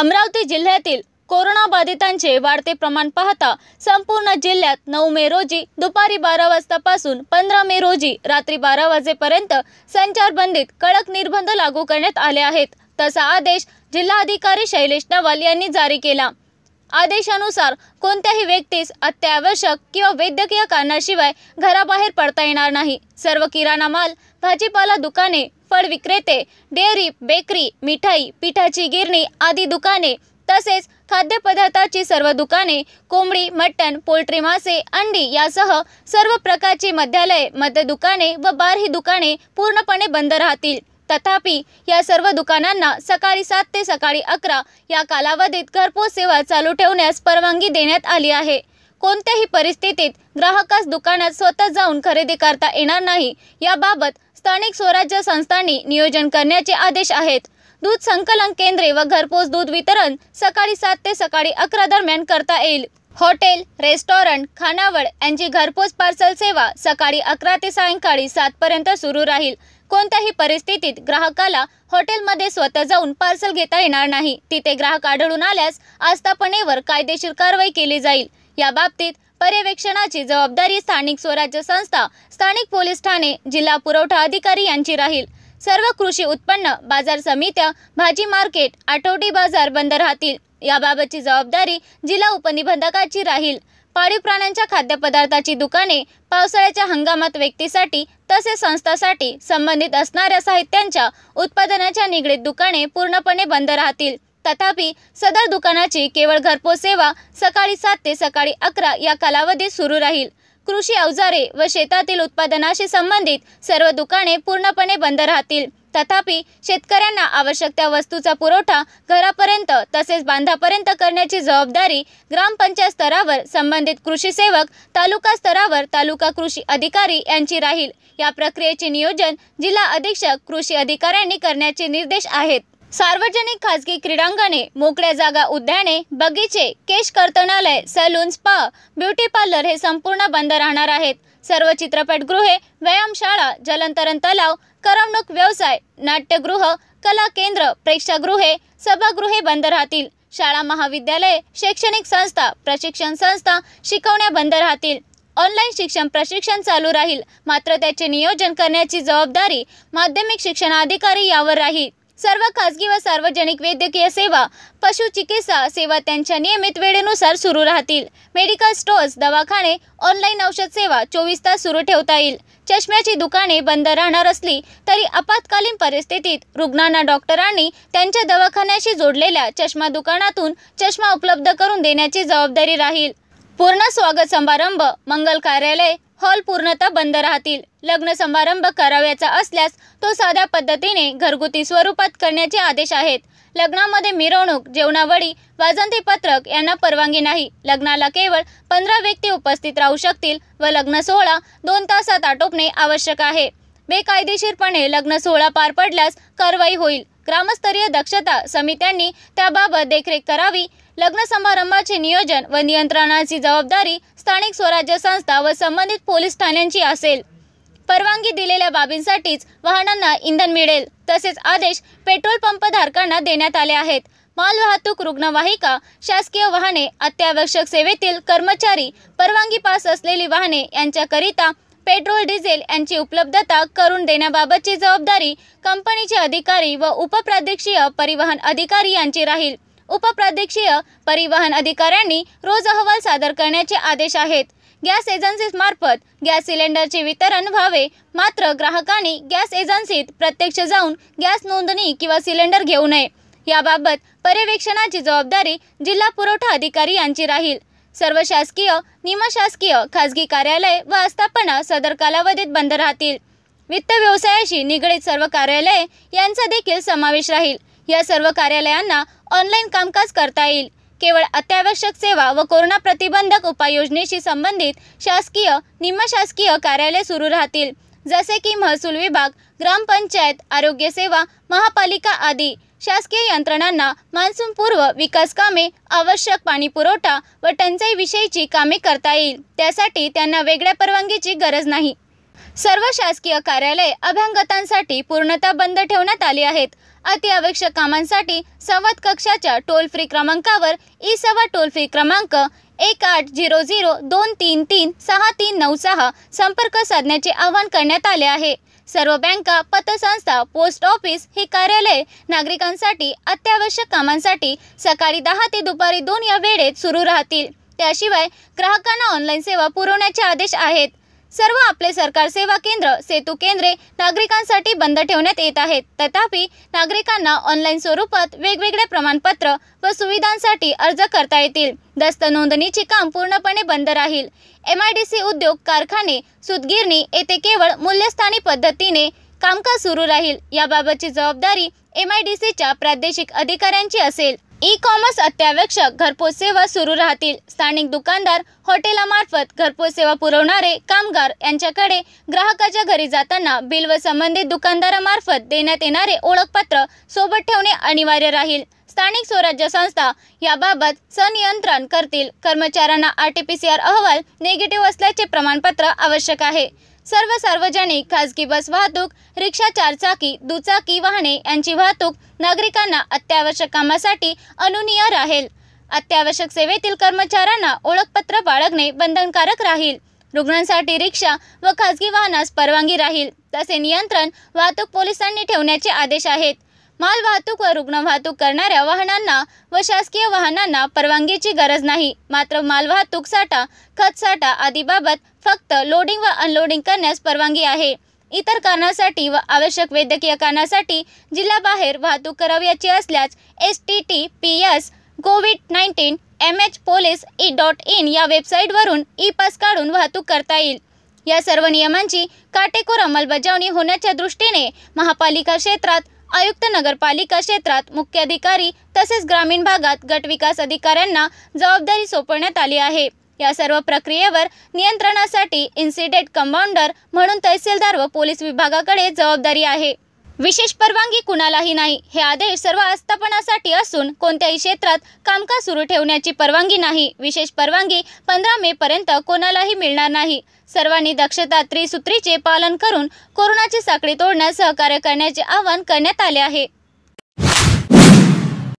अमरावती जिल्ह्यातील कोरोना बाधितांचे वाढते प्रमाण पाहता संपूर्ण जिल्ह्यात नऊ मे रोजी दुपारी बारा वाजतापासून पंधरा मे रोजी रात्री बारा वाजेपर्यंत संचारबंदीत कडक निर्बंध लागू करण्यात आले आहेत तसा आदेश जिल्हाधिकारी शैलेश नवाल यांनी जारी केला आदेशानुसार कोणत्याही व्यक्तीस अत्यावश्यक किंवा वैद्यकीय कारणाशिवाय घराबाहेर पडता येणार नाही सर्व किराणा माल भाजीपाला दुकाने फळ विक्रेते डेअरी बेकरी मिठाई पिठाची गिरणी आदी दुकाने तसेच खाद्यपदार्थाची सर्व दुकाने कोंबडी मटण पोल्ट्री मासे अंडी यासह सर्व प्रकारची मद्य दुकाने व बार ही दुकाने पूर्णपणे बंद राहतील तथापि या सर्व दुकानांना सकाळी सात ते सकाळी अकरा या कालावधीत घरपोच सेवा चालू ठेवण्यास परवानगी देण्यात आली आहे कोणत्याही परिस्थितीत ग्राहकास दुकानात स्वतः जाऊन खरेदी करता येणार नाही याबाबत स्थानिक स्वराज्य संस्थांनी नियोजन करण्याचे आदेश आहेत दूध संकलन केंद्रे व घरपोच दूध वितरण सकाळी सात ते सकाळी अकरा दरम्यान करता येईल हॉटेल रेस्टॉरंट खानावळ यांची घरपोच पार्सल सेवा सकाळी अकरा ते सायंकाळी पर्यंत सुरू राहील कोणत्याही परिस्थितीत ग्राहकाला हॉटेलमध्ये स्वतः जाऊन पार्सल घेता येणार नाही तिथे ग्राहक आढळून आल्यास आस्थापनेवर कायदेशीर कारवाई केली जाईल याबाबतीत पर्यवेक्षणाची जबाबदारी स्थानिक स्वराज्य संस्था स्थानिक पोलीस ठाणे जिल्हा पुरवठा अधिकारी यांची राहील सर्व कृषी उत्पन्न बाजार समित्या भाजी मार्केट आठवडी बाजार बंद राहतील याबाबतची जबाबदारी जिल्हा उपनिबंधकाची राहील पाळीव प्राण्यांच्या खाद्यपदार्थाची दुकाने पावसाळ्याच्या हंगामात व्यक्तीसाठी तसेच संस्थासाठी संबंधित असणाऱ्या साहित्यांच्या उत्पादनाच्या निगडीत दुकाने पूर्णपणे बंद राहतील तथापि सदर दुकानाची केवळ घरपोच सेवा सकाळी सात ते सकाळी अकरा या कालावधीत सुरू राहील कृषी अवजारे व शेतातील उत्पादनाशी संबंधित सर्व दुकाने पूर्णपणे बंद राहतील तथापि शेतकऱ्यांना आवश्यक त्या वस्तूचा पुरवठा घरापर्यंत तसेच बांधापर्यंत करण्याची जबाबदारी ग्रामपंचायत स्तरावर संबंधित कृषी सेवक तालुका स्तरावर तालुका कृषी अधिकारी यांची राहील या प्रक्रियेचे नियोजन जिल्हा अधीक्षक कृषी अधिकाऱ्यांनी करण्याचे निर्देश आहेत सार्वजनिक खासगी क्रीडांगणे मोकळ्या जागा उद्याने बगीचे केश कर्तनालय सलून स्पा ब्युटी पार्लर हे संपूर्ण बंद राहणार आहेत सर्व चित्रपटगृहे व्यायामशाळा जलंतरण तलाव करमणूक व्यवसाय नाट्यगृह कला केंद्र प्रेक्षागृहे सभागृहे बंद राहतील शाळा महाविद्यालये शैक्षणिक संस्था प्रशिक्षण संस्था शिकवण्या बंद राहतील ऑनलाईन शिक्षण प्रशिक्षण चालू राहील मात्र त्याचे नियोजन करण्याची जबाबदारी माध्यमिक शिक्षणाधिकारी यावर राहील सर्व खासगी व सार्वजनिक वैद्यकीय सेवा पशुचिकित्सा सेवा त्यांच्या नियमित वेळेनुसार सुरू राहतील मेडिकल स्टोअर्स दवाखाने ऑनलाईन औषध सेवा चोवीस तास सुरू ठेवता येईल चष्म्याची दुकाने बंद राहणार असली तरी आपत्कालीन परिस्थितीत रुग्णांना डॉक्टरांनी त्यांच्या दवाखान्याशी जोडलेल्या चष्मा दुकानातून चष्मा उपलब्ध करून देण्याची जबाबदारी राहील पूर्ण स्वागत समारंभ मंगल कार्यालय हॉल पूर्णतः बंद राहतील लग्न समारंभ करावयाचा असल्यास तो साध्या पद्धतीने घरगुती स्वरूपात करण्याचे आदेश आहेत लग्नामध्ये मिरवणूक जेवणावळी पत्रक यांना परवानगी नाही लग्नाला केवळ पंधरा व्यक्ती उपस्थित राहू शकतील व लग्न सोहळा दोन तासात आटोपणे आवश्यक आहे बेकायदेशीरपणे लग्न सोहळा पार पडल्यास कारवाई होईल ग्रामस्तरीय दक्षता समित्यांनी त्याबाबत देखरेख करावी लग्न समारंभाचे नियोजन व नियंत्रणाची जबाबदारी स्थानिक स्वराज्य संस्था व संबंधित पोलीस ठाण्यांची असेल परवानगी दिलेल्या बाबींसाठीच वाहनांना इंधन मिळेल तसेच आदेश पेट्रोल पंप धारकांना देण्यात आले आहेत मालवाहतूक रुग्णवाहिका शासकीय वाहने अत्यावश्यक सेवेतील कर्मचारी परवानगी पास असलेली वाहने यांच्याकरिता पेट्रोल डिझेल यांची उपलब्धता करून देण्याबाबतची जबाबदारी कंपनीचे अधिकारी व उपप्रादेशीय परिवहन अधिकारी यांची राहील उपप्रादेशीय परिवहन अधिकाऱ्यांनी रोज अहवाल सादर करण्याचे आदेश आहेत गॅस एजन्सीमार्फत गॅस सिलेंडरचे वितरण व्हावे मात्र ग्राहकांनी गॅस एजन्सीत प्रत्यक्ष जाऊन गॅस नोंदणी किंवा सिलेंडर घेऊ नये याबाबत पर्यवेक्षणाची जबाबदारी जिल्हा पुरवठा अधिकारी यांची राहील सर्व शासकीय निमशासकीय खासगी कार्यालय व आस्थापना सदर कालावधीत बंद राहतील वित्त व्यवसायाशी निगडीत सर्व कार्यालये यांचा देखील समावेश राहील या सर्व कार्यालयांना ऑनलाईन कामकाज करता येईल केवळ अत्यावश्यक सेवा व कोरोना प्रतिबंधक उपाययोजनेशी संबंधित शासकीय निमशासकीय कार्यालय सुरू राहतील जसे की महसूल विभाग ग्रामपंचायत आरोग्य सेवा महापालिका आदी शासकीय यंत्रणांना मान्सूनपूर्व विकास कामे आवश्यक पाणी पुरवठा व विषयीची कामे करता येईल त्यासाठी त्यांना वेगळ्या परवानगीची गरज नाही सर्व शासकीय कार्यालय अभ्यंगतांसाठी पूर्णता बंद ठेवण्यात आली आहेत अत्यावश्यक कामांसाठी संवाद कक्षाच्या टोल फ्री क्रमांकावर ई सवा टोल फ्री क्रमांक एक आठ झिरो झिरो दोन तीन तीन सहा तीन नऊ सहा संपर्क साधण्याचे आवाहन करण्यात आले आहे सर्व बँका पतसंस्था पोस्ट ऑफिस ही कार्यालय नागरिकांसाठी अत्यावश्यक कामांसाठी सकाळी दहा ते दुपारी दोन या वेळेत सुरू राहतील त्याशिवाय ग्राहकांना ऑनलाईन सेवा पुरवण्याचे आदेश आहेत सर्व आपले सरकार सेवा केंद्र सेतू केंद्रे नागरिकांसाठी बंद ठेवण्यात येत आहेत तथापि नागरिकांना ऑनलाईन स्वरूपात वेगवेगळे प्रमाणपत्र व सुविधांसाठी अर्ज करता येतील दस्त नोंदणीचे काम पूर्णपणे बंद राहील एम आय डी सी उद्योग कारखाने सुदगिरणी येथे केवळ मूल्यस्थानी पद्धतीने कामकाज सुरू राहील याबाबतची जबाबदारी एम आय डी सीच्या प्रादेशिक अधिकाऱ्यांची असेल ई कॉमर्स अत्यावश्यक घरपोच सेवा सुरू राहतील स्थानिक दुकानदार हॉटेलामार्फत घरपोच सेवा पुरवणारे कामगार यांच्याकडे ग्राहकाच्या घरी जाताना बिल व संबंधित दुकानदारामार्फत देण्यात येणारे ओळखपत्र सोबत ठेवणे अनिवार्य राहील स्थानिक स्वराज्य संस्था याबाबत सनियंत्रण करतील कर्मचाऱ्यांना R T P C R अहवाल निगेटिव्ह असल्याचे प्रमाणपत्र आवश्यक आहे सर्व सार्वजनिक खासगी बस वाहतूक रिक्षा चारचाकी दुचाकी वाहने यांची वाहतूक नागरिकांना अत्यावश्यक कामासाठी अनुनिय राहील अत्यावश्यक सेवेतील कर्मचाऱ्यांना ओळखपत्र बाळगणे बंधनकारक राहील रुग्णांसाठी रिक्षा व खाजगी वाहनास परवानगी राहील तसे नियंत्रण वाहतूक पोलिसांनी ठेवण्याचे आदेश आहेत माल वाहतूक व रुग्ण वाहतूक करणाऱ्या वाहनांना व शासकीय वाहनांना परवानगीची गरज नाही मात्र माल वाहतूक साठा खत साठा आदीबाबत फक्त लोडिंग व अनलोडिंग करण्यास परवानगी आहे इतर कारणासाठी व आवश्यक वैद्यकीय कारणासाठी जिल्हा बाहेर वाहतूक करावयाची असल्यास S T T P S covid nineteen M H police E dot in या वेबसाईटवरून ई पास काढून वाहतूक करता येईल या सर्व नियमांची काटेकोर अंमलबजावणी होण्याच्या दृष्टीने महापालिका क्षेत्रात आयुक्त नगरपालिका क्षेत्रात अधिकारी तसेच ग्रामीण भागात गट विकास अधिकाऱ्यांना जबाबदारी सोपवण्यात आली आहे या सर्व प्रक्रियेवर नियंत्रणासाठी इन्सिडेंट कंपाऊंडर म्हणून तहसीलदार व पोलीस विभागाकडे जबाबदारी आहे विशेष परवानगी कुणालाही नाही हे आदेश सर्व आस्थापनासाठी असून कोणत्याही क्षेत्रात कामकाज सुरू ठेवण्याची परवानगी नाही विशेष परवानगी पंधरा मे पर्यंत कोणालाही मिळणार नाही सर्वांनी दक्षता त्रिसूत्रीचे पालन करून कोरोनाची साखळी तोडण्यास सहकार्य करण्याचे आवाहन करण्यात आले आहे